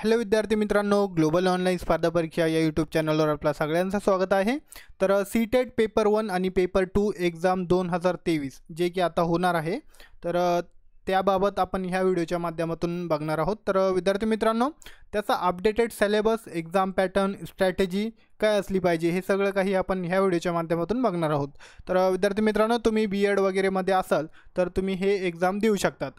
hello विद्यार्थी मित्रांनो global online स्पर्धा परीक्षा या यूट्यूब चॅनलवर आपला सगळ्यांचं स्वागत आहे तर सी टेट पेपर वन आणि पेपर टू एक्झाम दोन हजार तेवीस जे की आता होणार आहे तर त्याबाबत आपण ह्या व्हिडिओच्या माध्यमातून बघणार आहोत तर विद्यार्थी मित्रांनो त्याचा updated syllabus exam pattern strategy काय असली पाहिजे हे सगळं काही आपण ह्या व्हिडिओच्या माध्यमातून बघणार आहोत तर विद्यार्थी मित्रांनो तुम्ही बी एड वगैरेमध्ये असाल तर तुम्ही हे एक्झाम देऊ शकतात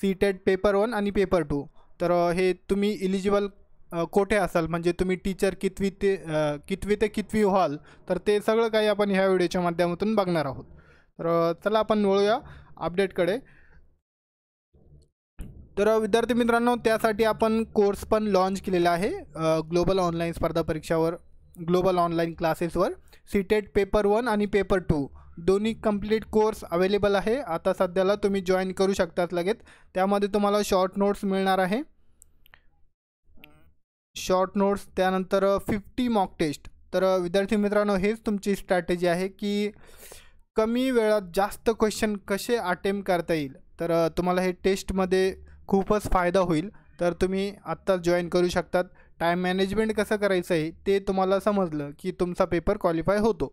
सी टेट पेपर वन आणि पेपर टू तर हे तुम्ही इलिजिबल कोठे असाल म्हणजे तुम्ही टीचर कितवी ते कितवी ते कितवी व्हाल तर ते सगळं काही आपण ह्या व्हिडिओच्या माध्यमातून बघणार आहोत तर चला आपण वळूया अपडेटकडे तर विद्यार्थी मित्रांनो त्यासाठी आपण कोर्स पण लॉन्च केलेला आहे ग्लोबल ऑनलाईन स्पर्धा परीक्षावर ग्लोबल ऑनलाईन क्लासेसवर सीटेट पेपर वन आणि पेपर टू दोन्ही कंप्लीट कोर्स अवेलेबल आहे आता सध्याला तुम्ही जॉईन करू शकतात लगेच त्यामध्ये तुम्हाला शॉर्ट नोट्स मिळणार आहे शॉर्ट नोट्स त्यानंतर फिफ्टी मॉक टेस्ट तर विद्यार्थी मित्रांनो हेच तुमची स्ट्रॅटेजी आहे की कमी वेळात जास्त क्वेश्चन कसे अटेम्प्ट करता येईल तर तुम्हाला हे टेस्टमध्ये खूपच फायदा होईल तर तुम्ही आत्ताच जॉईन करू शकतात टाईम मॅनेजमेंट कसं करायचं आहे ते तुम्हाला समजलं की तुमचा पेपर क्वालिफाय होतो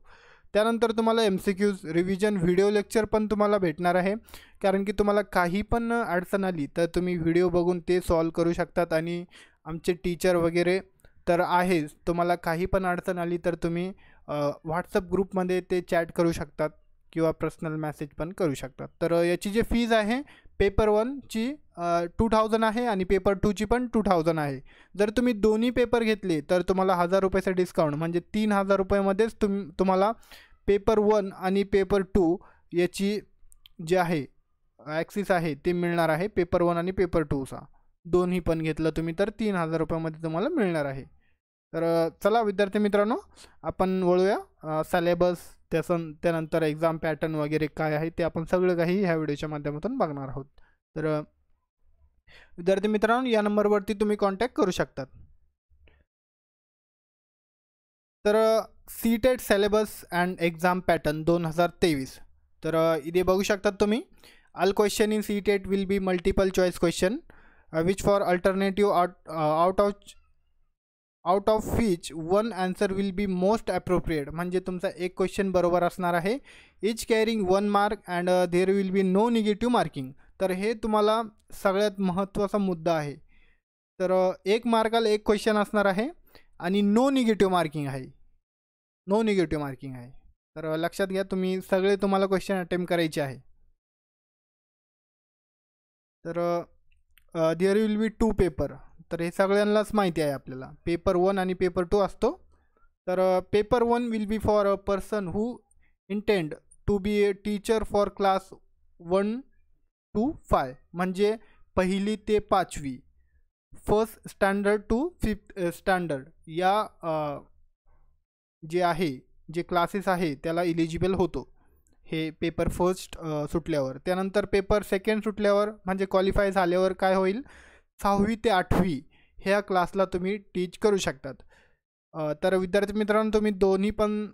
त्यानंतर तुम्हाला M C Qs revision video lecture पण तुम्हाला भेटणार आहे कारण की तुम्हाला काही पण अडचण आली तर तुम्ही व्हिडिओ बघून ते सॉल्व करू शकतात आणि आमचे टीचर वगैरे तर आहेच तुम्हाला काही पण अडचण आली तर तुम्ही व्हॉट्सअप ग्रुपमध्ये ते चॅट करू शकतात किंवा पर्सनल मॅसेज पण करू शकतात तर याची जी फीज आहे पेपर वनची टू थाउजंड आहे आणि पेपर टूची पण टू थाउजंड आहे जर तुम्ही दोन्ही पेपर घेतले तर तुम्हाला हजार रुपयाचा डिस्काउंट म्हणजे तीन हजार रुपयामध्येच तुम तुम्हाला पेपर वन आणि पेपर टू याची जे आहे ॲक्सिस आहे ते मिळणार आहे पेपर वन आणि पेपर टूचा दोन्ही पण घेतलं तुम्ही तर तीन हजार रुपयामध्ये तुम्हाला मिळणार आहे तर चला विद्यार्थी मित्रांनो आपण वळूया सिलेबस त्यासन त्यानंतर एक्झाम पॅटर्न वगैरे काय आहे ते आपण सगळं काही ह्या व्हिडिओच्या माध्यमातून बघणार आहोत तर विद्यार्थी मित्रांनो या नंबरवरती तुम्ही कॉन्टॅक्ट करू शकतात तर CTET syllabus and exam pattern दोन हजार तेवीस तर इथे बघू शकतात तुम्ही all question in CTET will be multiple choice question which uh, for alternative out, uh, out of out of which one answer will be most appropriate म्हणजे तुमचा एक क्वेश्चन बरोबर असणार आहे each carrying one mark and there will be no negative marking तर हे तुम्हाला सगळ्यात महत्त्वाचा मुद्दा आहे तर uh, एक मार्काला एक क्वेश्चन असणार आहे आणि नो निगेटिव्ह मार्किंग आहे नो निगेटिव्ह मार्किंग आहे तर लक्षात घ्या तुम्ही सगळे तुम्हाला क्वेश्चन अटेम्प्ट करायचे आहे तर there will be two paper तर हे सगळ्यांनाच माहिती आहे आपल्याला पेपर वन आणि पेपर टू असतो तर paper one will be for a person who intend to be a teacher for class one to five म्हणजे पहिली ते पाचवी first standard to fifth standard या जे आहे जे क्लासेस आहे त्याला इलिजिबल होतो हे पेपर फर्स्ट सुटल्यावर त्यानंतर पेपर सेकंड सुटल्यावर म्हणजे क्वालिफाय झाल्यावर काय होईल सहावी ते आठवी ह्या क्लासला तुम्ही टीच करू शकतात तर विद्यार्थी मित्रांनो तुम्ही दोन्ही पण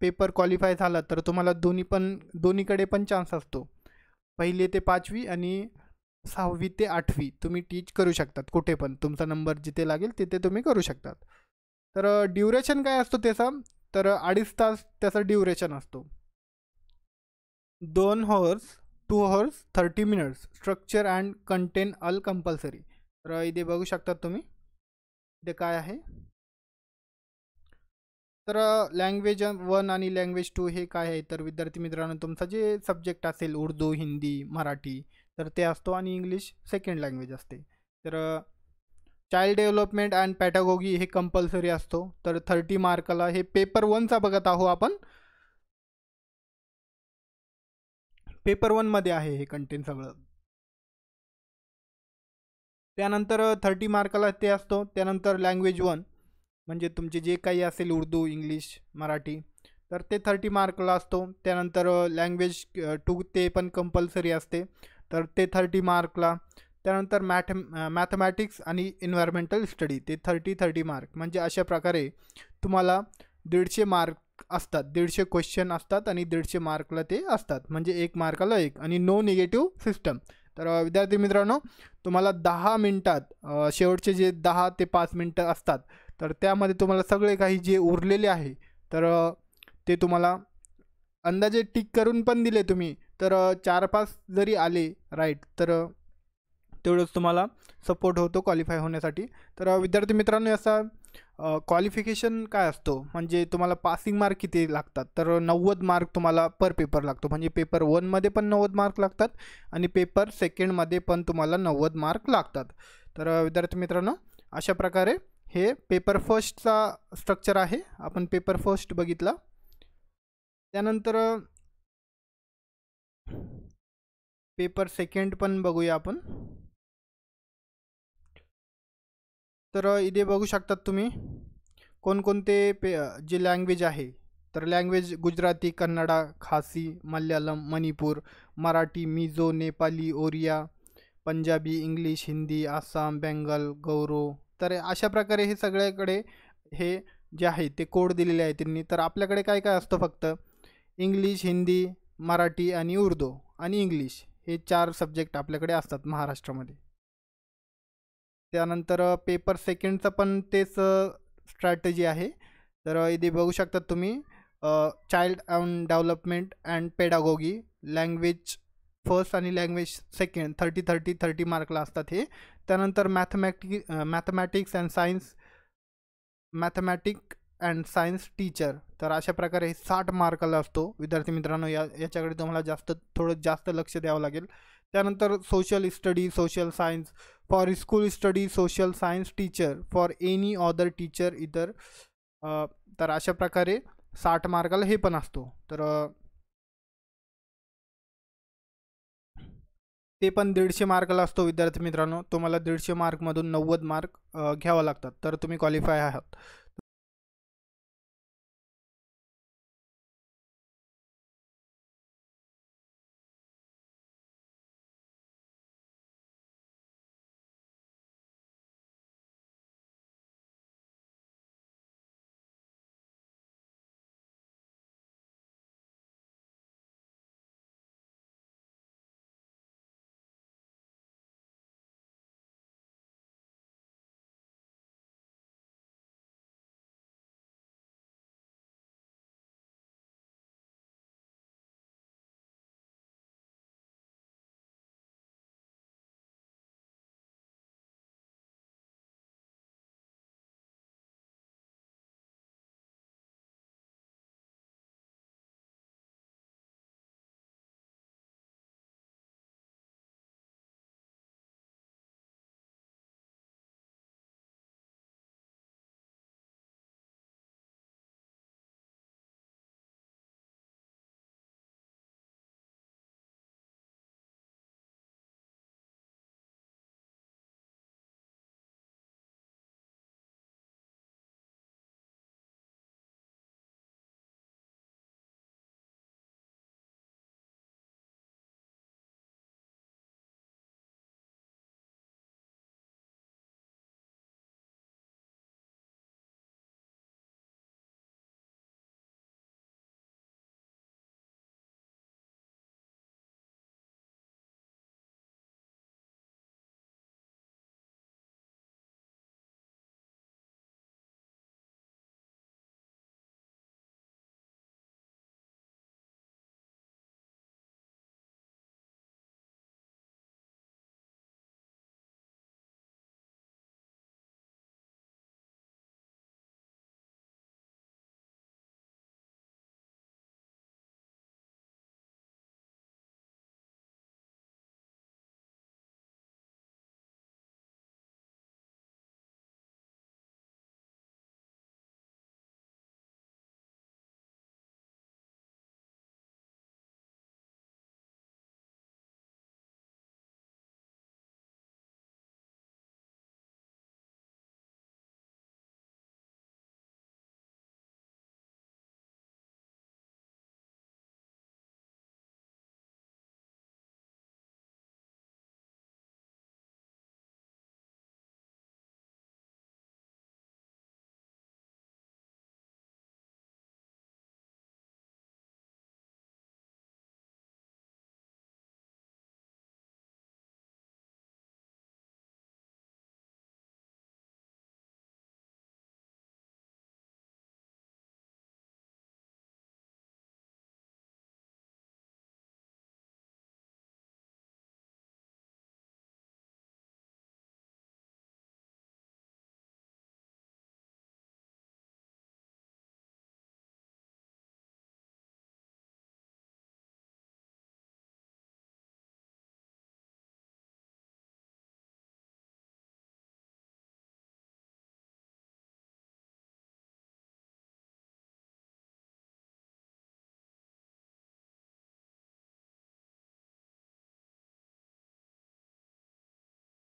पेपर क्वालिफाय झाला तर तुम्हाला दोन्ही पण दोन्हीकडे पण चान्स असतो पहिले ते पाचवी आणि सहावी ते आठवी तुम्ही टीच करू शकतात कुठे पण तुमचा नंबर जिथे लागेल तिथे तुम्ही करू शकतात तर ड्युरेशन काय असतो त्याचा तर अडीच तास त्याचा ड्युरेशन असतो दोन hours two hours thirty minutes structure and content all compulsory तर इथे बघू शकता तुम्ही इथे काय आहे तर लँग्वेज वन आणि लँग्वेज टू हे काय आहे तर विद्यार्थी मित्रांनो तुमचा जे सब्जेक्ट असेल उर्दू हिंदी मराठी तर ते असतो आणि इंग्लिश सेकंड लँग्वेज असते तर चाइल्ड डेव्हलपमेंट अँड पॅटागॉगी हे कंपल्सरी असतो तर थर्टी मार्कला हे पेपर वनचा बघत आहो आपण पेपर वनमध्ये आहे हे कंटेंट सगळं त्यानंतर थर्टी मार्कला ते असतो त्यानंतर लँग्वेज वन म्हणजे तुमचे जे काही असेल उर्दू इंग्लिश मराठी तर ते थर्टी मार्कला असतो त्यानंतर लँग्वेज टू ते पण कंपल्सरी असते तर ते थर्टी मार्कला त्यानंतर मॅथ मॅथमॅटिक्स आणि इन्व्हायरमेंटल स्टडी ते थर्टी थर्टी मार्क म्हणजे अशा प्रकारे तुम्हाला दीडशे मार्क असतात दीडशे क्वेश्चन असतात आणि दीडशे मार्कला ते असतात म्हणजे एक मार्काला एक आणि नो निगेटिव्ह सिस्टम तर विद्यार्थी मित्रांनो तुम्हाला दहा मिनटात शेवटचे जे दहा ते पाच मिनटं असतात तर त्यामध्ये तुम्हाला सगळे काही जे उरलेले आहे तर ते तुम्हाला अंदाजे टिक करून पण दिले तुम्ही तर चार पाच जरी आले राईट तर तेवढंच तुम्हाला सपोर्ट होतो क्वालिफाय होण्यासाठी तर विद्यार्थी मित्रांनो असा क्वालिफिकेशन काय असतो म्हणजे तुम्हाला पासिंग मार्क किती लागतात तर नव्वद मार्क तुम्हाला पर पेपर लागतो म्हणजे पेपर वनमध्ये पण नव्वद मार्क लागतात आणि पेपर सेकंडमध्ये पण तुम्हाला नव्वद मार्क लागतात तर विद्यार्थी मित्रांनो अशा प्रकारे हे पेपर फर्स्टचा स्ट्रक्चर आहे आपण पेपर फर्स्ट बघितला त्यानंतर पेपर सेकंड पण बघूया आपण तर इथे बघू शकतात तुम्ही कोणकोणते पे जे लँग्वेज आहे तर लँग्वेज गुजराती कन्नडा खासी मल्याळम मणिपूर मराठी मिझो नेपाली ओरिया पंजाबी इंग्लिश हिंदी आसाम बेंगल गौरव तर अशा प्रकारे हे सगळ्याकडे हे जे आहे ते कोड दिलेले आहे त्यांनी तर आपल्याकडे काय काय असतं फक्त इंग्लिश हिंदी मराठी आणि उर्दू आणि इंग्लिश हे चार सब्जेक्ट आपल्याकडे असतात महाराष्ट्रामध्ये त्यानंतर पेपर सेकंडचं पण तेच स्ट्रॅटेजी आहे तर इथे बघू शकतात तुम्ही child and development and pedagogy language first आणि language second thirty thirty thirty मार्कला असतात हे त्यानंतर mathematic mathematics and science mathematic and science teacher तर अशा प्रकारे हे साठ मार्काला असतो विद्यार्थी मित्रांनो या याच्याकडे तुम्हाला जास्त थोडं जास्त लक्ष द्यावं लागेल त्यानंतर social study social science for school study social science teacher for any other teacher इतर तर अशा प्रकारे साठ मार्काला हे पण असतो तर ते पण दीडशे मार्काला असतो विद्यार्थी मित्रांनो तुम्हाला दीडशे मार्कमधून नव्वद मार्क घ्यावा लागतात तर तुम्ही क्वालिफाय आहात